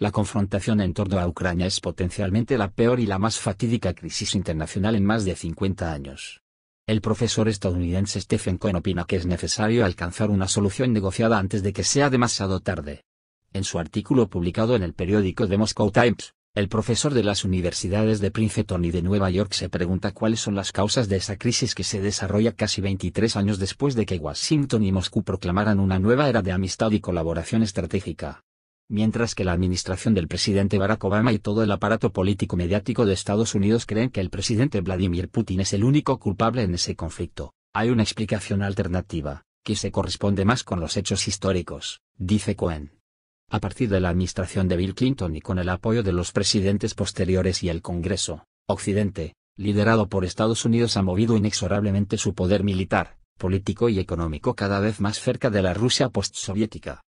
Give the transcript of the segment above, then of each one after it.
La confrontación en torno a Ucrania es potencialmente la peor y la más fatídica crisis internacional en más de 50 años. El profesor estadounidense Stephen Cohen opina que es necesario alcanzar una solución negociada antes de que sea demasiado tarde. En su artículo publicado en el periódico The Moscow Times, el profesor de las universidades de Princeton y de Nueva York se pregunta cuáles son las causas de esa crisis que se desarrolla casi 23 años después de que Washington y Moscú proclamaran una nueva era de amistad y colaboración estratégica mientras que la administración del presidente Barack Obama y todo el aparato político mediático de Estados Unidos creen que el presidente Vladimir Putin es el único culpable en ese conflicto. Hay una explicación alternativa, que se corresponde más con los hechos históricos, dice Cohen. A partir de la administración de Bill Clinton y con el apoyo de los presidentes posteriores y el Congreso, Occidente, liderado por Estados Unidos ha movido inexorablemente su poder militar, político y económico cada vez más cerca de la Rusia postsoviética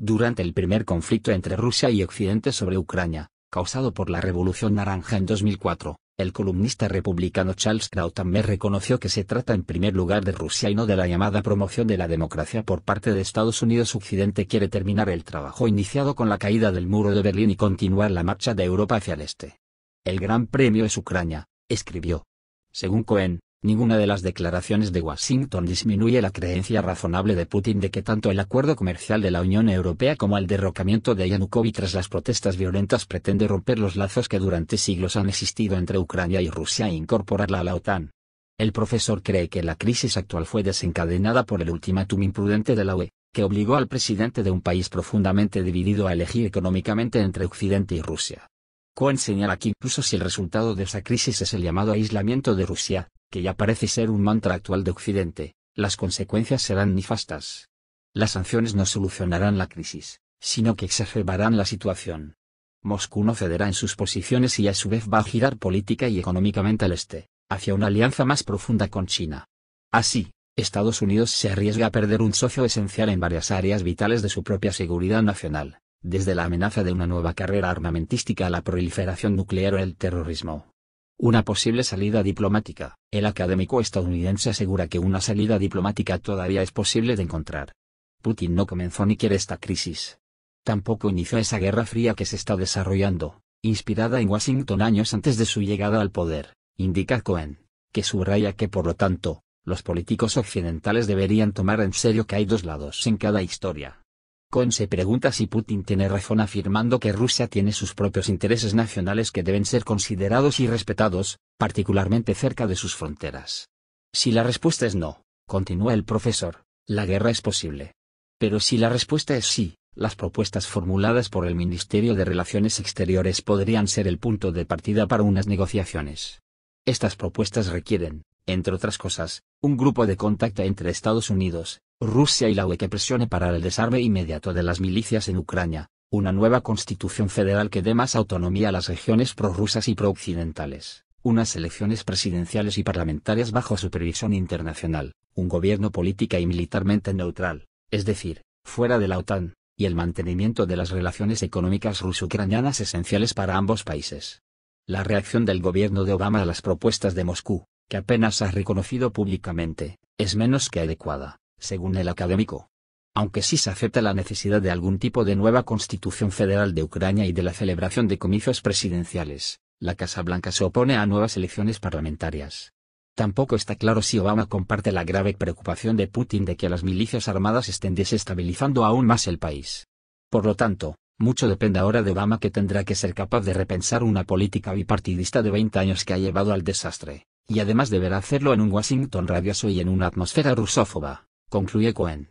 durante el primer conflicto entre Rusia y Occidente sobre Ucrania, causado por la Revolución Naranja en 2004, el columnista republicano Charles Krauthammer reconoció que se trata en primer lugar de Rusia y no de la llamada promoción de la democracia por parte de Estados Unidos. Occidente quiere terminar el trabajo iniciado con la caída del muro de Berlín y continuar la marcha de Europa hacia el este. El gran premio es Ucrania, escribió. Según Cohen, Ninguna de las declaraciones de Washington disminuye la creencia razonable de Putin de que tanto el acuerdo comercial de la Unión Europea como el derrocamiento de Yanukovych tras las protestas violentas pretende romper los lazos que durante siglos han existido entre Ucrania y Rusia e incorporarla a la OTAN. El profesor cree que la crisis actual fue desencadenada por el ultimátum imprudente de la UE, que obligó al presidente de un país profundamente dividido a elegir económicamente entre Occidente y Rusia. Cohen señala aquí, incluso si el resultado de esa crisis es el llamado aislamiento de Rusia, que ya parece ser un mantra actual de Occidente, las consecuencias serán nefastas. Las sanciones no solucionarán la crisis, sino que exacerbarán la situación. Moscú no cederá en sus posiciones y a su vez va a girar política y económicamente al este, hacia una alianza más profunda con China. Así, Estados Unidos se arriesga a perder un socio esencial en varias áreas vitales de su propia seguridad nacional, desde la amenaza de una nueva carrera armamentística a la proliferación nuclear o el terrorismo una posible salida diplomática. El académico estadounidense asegura que una salida diplomática todavía es posible de encontrar. Putin no comenzó ni quiere esta crisis. Tampoco inició esa guerra fría que se está desarrollando, inspirada en Washington años antes de su llegada al poder, indica Cohen, que subraya que por lo tanto, los políticos occidentales deberían tomar en serio que hay dos lados en cada historia. Con se pregunta si Putin tiene razón afirmando que Rusia tiene sus propios intereses nacionales que deben ser considerados y respetados, particularmente cerca de sus fronteras. Si la respuesta es no, continúa el profesor, la guerra es posible. Pero si la respuesta es sí, las propuestas formuladas por el Ministerio de Relaciones Exteriores podrían ser el punto de partida para unas negociaciones. Estas propuestas requieren, entre otras cosas, un grupo de contacto entre Estados Unidos, Rusia y la UE que presione para el desarme inmediato de las milicias en Ucrania, una nueva constitución federal que dé más autonomía a las regiones prorrusas y prooccidentales, unas elecciones presidenciales y parlamentarias bajo supervisión internacional, un gobierno política y militarmente neutral, es decir, fuera de la OTAN, y el mantenimiento de las relaciones económicas ruso-ucranianas esenciales para ambos países. La reacción del gobierno de Obama a las propuestas de Moscú, que apenas ha reconocido públicamente, es menos que adecuada, según el académico. Aunque sí se acepta la necesidad de algún tipo de nueva constitución federal de Ucrania y de la celebración de comicios presidenciales, la Casa Blanca se opone a nuevas elecciones parlamentarias. Tampoco está claro si Obama comparte la grave preocupación de Putin de que las milicias armadas estén desestabilizando aún más el país. Por lo tanto, mucho depende ahora de Obama que tendrá que ser capaz de repensar una política bipartidista de 20 años que ha llevado al desastre y además deberá hacerlo en un Washington rabioso y en una atmósfera rusófoba, concluye Cohen.